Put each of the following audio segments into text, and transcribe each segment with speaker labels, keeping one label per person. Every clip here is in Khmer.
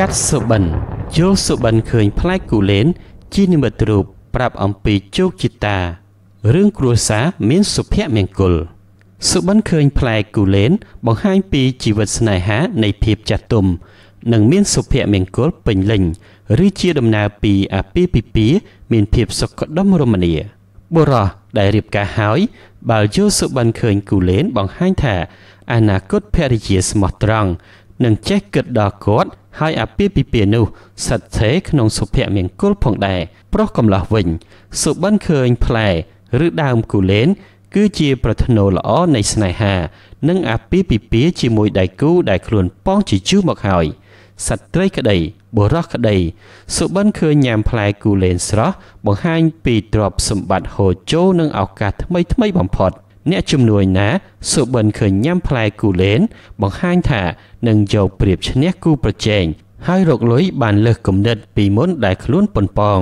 Speaker 1: កាត់សុបិនយល់សុបិនឃើញផ្លែគូលែនជានិមិត្តរូបប្រាប់អំពីជោគជតារឿងគ្រួសារមានសុភមង្គលសុបិនឃើញផ្លែគូលែនបង្ហាញពីជីវិតស្នេហានៃភាពចាស់ទុំនិងមានសុភមង្គលពេញលេញឬជាដំណើរពីអាពាហ៍ពិពាហ៍មានភាពសុខដុមរមនាបុរសដែលរៀបការហើយ បើយល់សុបិនឃើញគូលែនបង្ហាញថាអនាគតភរិយាស្មោះត្រង់និងចេះគិតដល់គាត់ហើយអាពាហ៍ពិពាហ៍នោះស្ថិតស្ថេរក្នុងសុភមង្គលផងដែរប្រុសកំឡោះវិញ សុបិនឃើញផ្លែឬដើមគូលែនគឺជាប្រធ្នូល្អនៃស្នេហានិងអាពាហ៍ពិពាហ៍ជាមួយដៃគូដែលខ្លួនប៉ងជាជឿមកហើយសត្រីក្តីបុរសក្តី សុបិនឃើញញ៉ាំផ្លែគូលែនស្រស់បង្ហាញពីទ្រព្យសម្បត្តិហូរចូលនិងឱកាសថ្មីថ្មីបំផុត។អ្នកជំនួយណា សុបិនឃើញញ៉ាំផ្លែគូលែនបង្ហាញថានឹងយកប្រៀបឈ្នះគូប្រជែងហើយរកលុយបានលើសគំនិតពីមុនដែលខ្លួនប៉ុនប៉ង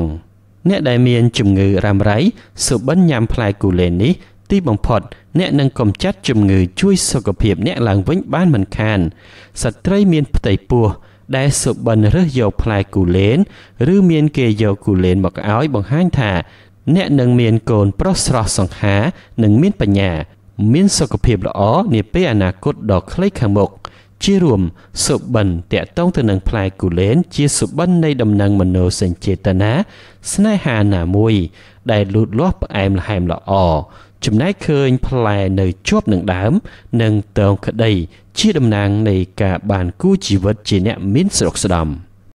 Speaker 1: អ្នកដែលមានជំងឺរ៉ាំរ៉ៃសុបិនញ៉ាំផ្លែគូលែននេះ ទីបំផុតអ្នកនឹងកំចាត់ជំងឺជួយសុខភាពអ្នកឡើងវិញបានមិនខានស្ត្រីមានផ្ទៃពោះ ដែលសុបិនរើសយកផ្លែគូលែនឬមានគេយកគូលែនមកឲ្យបង្ហាញថាអ្នកនឹងមានកូនប្រុសស្រស់សង្ហានិងមានបញ្ញា មានសុខភាពល្អនាពេលអនាគតដ៏ខ្លីខាងមុខជារួមសុបិនតកតងទៅនឹងផ្លែគូលែនជាសុបិននៃដំណឹងមនោសញ្ចេតនាស្នេហាណាមួយដែលលូតលាស់ផ្អែមល្ហែមល្អចំណែកឃើញផ្លែនៅជាប់នឹងដើមនិងតងក្តីជាតំណាងនៃការបានគូជីវិតជាអ្នកមានស្រុកស្ដំ។